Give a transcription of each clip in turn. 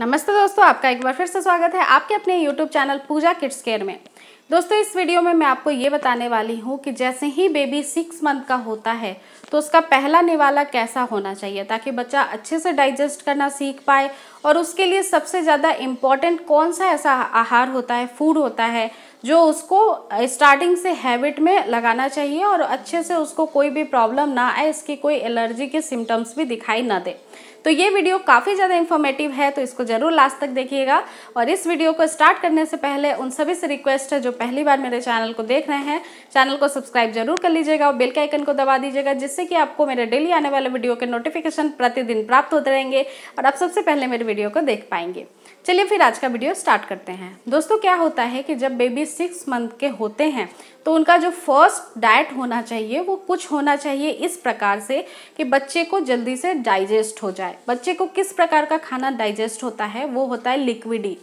नमस्ते दोस्तों आपका एक बार फिर से स्वागत है आपके अपने YouTube channel Pooja kids care में दोस्तों इस वीडियो में मैं आपको ये बताने वाली हूँ कि जैसे ही बेबी सिक्स मंथ का होता है तो उसका पहला निवाला कैसा होना चाहिए ताकि बच्चा अच्छे से डाइजेस्ट करना सीख पाए और उसके लिए सबसे ज़्यादा इम्पॉर्टेंट कौन सा ऐसा आहार होता है फूड होता है जो उसको स्टार्टिंग से हैबिट में लगाना चाहिए और अच्छे से उसको कोई भी प्रॉब्लम ना आए इसकी कोई एलर्जी के सिम्टम्स भी दिखाई ना दे तो ये वीडियो काफ़ी ज़्यादा इन्फॉर्मेटिव है तो इसको ज़रूर लास्ट तक देखिएगा और इस वीडियो को स्टार्ट करने से पहले उन सभी से रिक्वेस्ट है जो पहली बार मेरे चैनल को देख रहे हैं चैनल को सब्सक्राइब जरूर कर लीजिएगा और बेल के आइकन को दबा दीजिएगा जिससे कि आपको मेरे डेली आने वाले वीडियो के नोटिफिकेशन प्रतिदिन प्राप्त होते रहेंगे और आप सबसे पहले मेरे वीडियो को देख पाएंगे चलिए फिर आज का वीडियो स्टार्ट करते हैं दोस्तों क्या होता है कि जब बेबी सिक्स मंथ के होते हैं तो उनका जो फर्स्ट डाइट होना चाहिए वो कुछ होना चाहिए इस प्रकार से कि बच्चे को जल्दी से डाइजेस्ट हो जाए बच्चे को किस प्रकार का खाना डाइजेस्ट होता है वो होता है लिक्विडी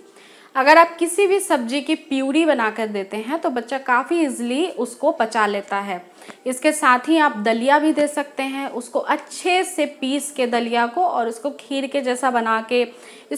अगर आप किसी भी सब्जी की प्यूरी बनाकर देते हैं तो बच्चा काफ़ी इजली उसको पचा लेता है इसके साथ ही आप दलिया भी दे सकते हैं उसको अच्छे से पीस के दलिया को और उसको खीर के जैसा बना के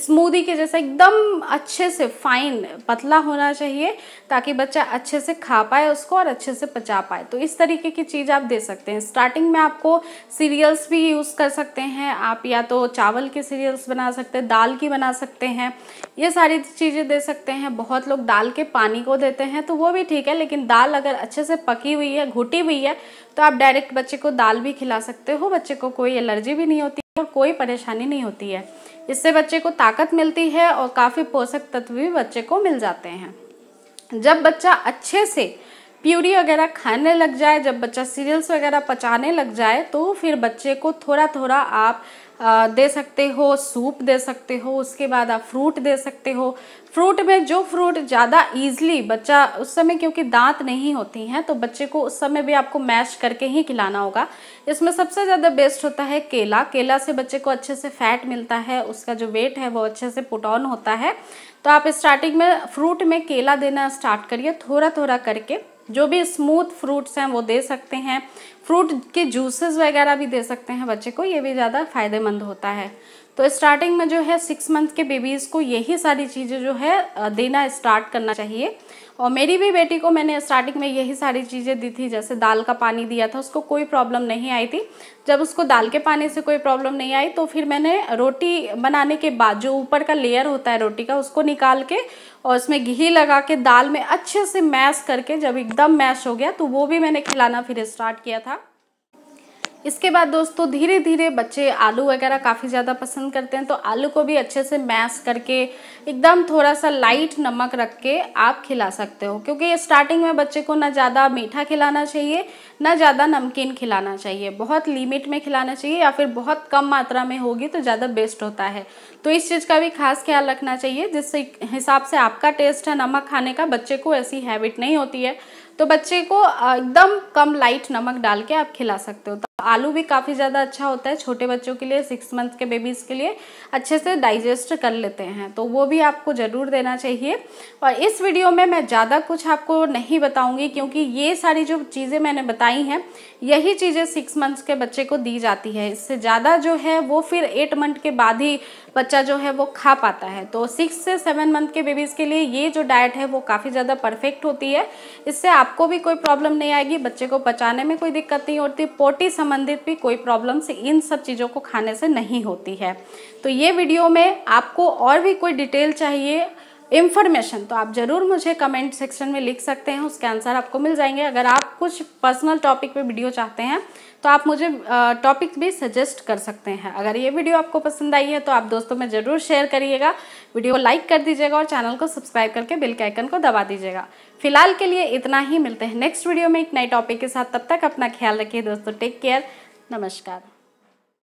स्मूदी के जैसा एकदम अच्छे से फाइन पतला होना चाहिए ताकि बच्चा अच्छे से खा पाए उसको और अच्छे से पचा पाए तो इस तरीके की चीज़ आप दे सकते हैं स्टार्टिंग में आपको सीरियल्स भी यूज़ कर सकते हैं आप या तो चावल के सीरियल्स बना सकते हैं दाल की बना सकते हैं ये सारी चीज़ें दे सकते हैं बहुत लोग दाल के पानी को देते हैं तो वो भी ठीक है लेकिन दाल अगर अच्छे से पकी हुई है घुटी हुई है तो आप डायरेक्ट बच्चे को दाल भी खिला सकते हो बच्चे को कोई एलर्जी भी नहीं होती और कोई परेशानी नहीं होती है इससे बच्चे को ताकत मिलती है और काफ़ी पोषक तत्व भी बच्चे को मिल जाते हैं जब बच्चा अच्छे से प्यूरी वगैरह खाने लग जाए जब बच्चा सीरियल्स वगैरह पचाने लग जाए तो फिर बच्चे को थोड़ा थोड़ा आप दे सकते हो सूप दे सकते हो उसके बाद आप फ्रूट दे सकते हो फ्रूट में जो फ्रूट ज़्यादा ईजली बच्चा उस समय क्योंकि दांत नहीं होती हैं तो बच्चे को उस समय भी आपको मैश करके ही खिलाना होगा इसमें सबसे ज़्यादा बेस्ट होता है केला केला से बच्चे को अच्छे से फैट मिलता है उसका जो वेट है वो अच्छे से पुट ऑन होता है तो आप स्टार्टिंग में फ्रूट में केला देना स्टार्ट करिए थोड़ा थोड़ा करके जो भी स्मूथ फ्रूट्स हैं वो दे सकते हैं फ्रूट के जूसेस वगैरह भी दे सकते हैं बच्चे को ये भी ज़्यादा फ़ायदेमंद होता है तो स्टार्टिंग में जो है सिक्स मंथ के बेबीज़ को यही सारी चीज़ें जो है देना स्टार्ट करना चाहिए और मेरी भी बेटी को मैंने स्टार्टिंग में यही सारी चीज़ें दी थी जैसे दाल का पानी दिया था उसको कोई प्रॉब्लम नहीं आई थी जब उसको दाल के पानी से कोई प्रॉब्लम नहीं आई तो फिर मैंने रोटी बनाने के बाद जो ऊपर का लेयर होता है रोटी का उसको निकाल के और उसमें घी लगा के दाल में अच्छे से मैश करके जब एकदम मैश हो गया तो वो भी मैंने खिलाना फिर स्टार्ट किया था इसके बाद दोस्तों धीरे धीरे बच्चे आलू वगैरह काफ़ी ज़्यादा पसंद करते हैं तो आलू को भी अच्छे से मैश करके एकदम थोड़ा सा लाइट नमक रख के आप खिला सकते हो क्योंकि स्टार्टिंग में बच्चे को ना ज़्यादा मीठा खिलाना चाहिए ना ज़्यादा नमकीन खिलाना चाहिए बहुत लिमिट में खिलाना चाहिए या फिर बहुत कम मात्रा में होगी तो ज़्यादा बेस्ट होता है तो इस चीज़ का भी खास ख्याल रखना चाहिए जिससे हिसाब से आपका टेस्ट है नमक खाने का बच्चे को ऐसी हैबिट नहीं होती है तो बच्चे को एकदम कम लाइट नमक डाल के आप खिला सकते हो आलू भी काफ़ी ज़्यादा अच्छा होता है छोटे बच्चों के लिए सिक्स मंथ के बेबीज़ के लिए अच्छे से डाइजेस्ट कर लेते हैं तो वो भी आपको ज़रूर देना चाहिए और इस वीडियो में मैं ज़्यादा कुछ आपको नहीं बताऊंगी क्योंकि ये सारी जो चीज़ें मैंने बताई हैं यही चीज़ें सिक्स मंथ्स के बच्चे को दी जाती है इससे ज़्यादा जो है वो फिर एट मंथ के बाद ही बच्चा जो है वो खा पाता है तो सिक्स से सेवन मंथ के बेबीज़ के लिए ये जो डाइट है वो काफ़ी ज़्यादा परफेक्ट होती है इससे आपको भी कोई प्रॉब्लम नहीं आएगी बच्चे को पचाने में कोई दिक्कत नहीं होती पोटी संबंधित भी कोई प्रॉब्लम्स इन सब चीज़ों को खाने से नहीं होती है तो ये वीडियो में आपको और भी कोई डिटेल चाहिए इन्फॉर्मेशन तो आप ज़रूर मुझे कमेंट सेक्शन में लिख सकते हैं उसके आंसर आपको मिल जाएंगे अगर आप कुछ पर्सनल टॉपिक पे वीडियो चाहते हैं तो आप मुझे टॉपिक भी सजेस्ट कर सकते हैं अगर ये वीडियो आपको पसंद आई है तो आप दोस्तों में ज़रूर शेयर करिएगा वीडियो को लाइक कर दीजिएगा और चैनल को सब्सक्राइब करके बिल के आइकन को दबा दीजिएगा फिलहाल के लिए इतना ही मिलते हैं नेक्स्ट वीडियो में एक नए टॉपिक के साथ तब तक अपना ख्याल रखिए दोस्तों टेक केयर नमस्कार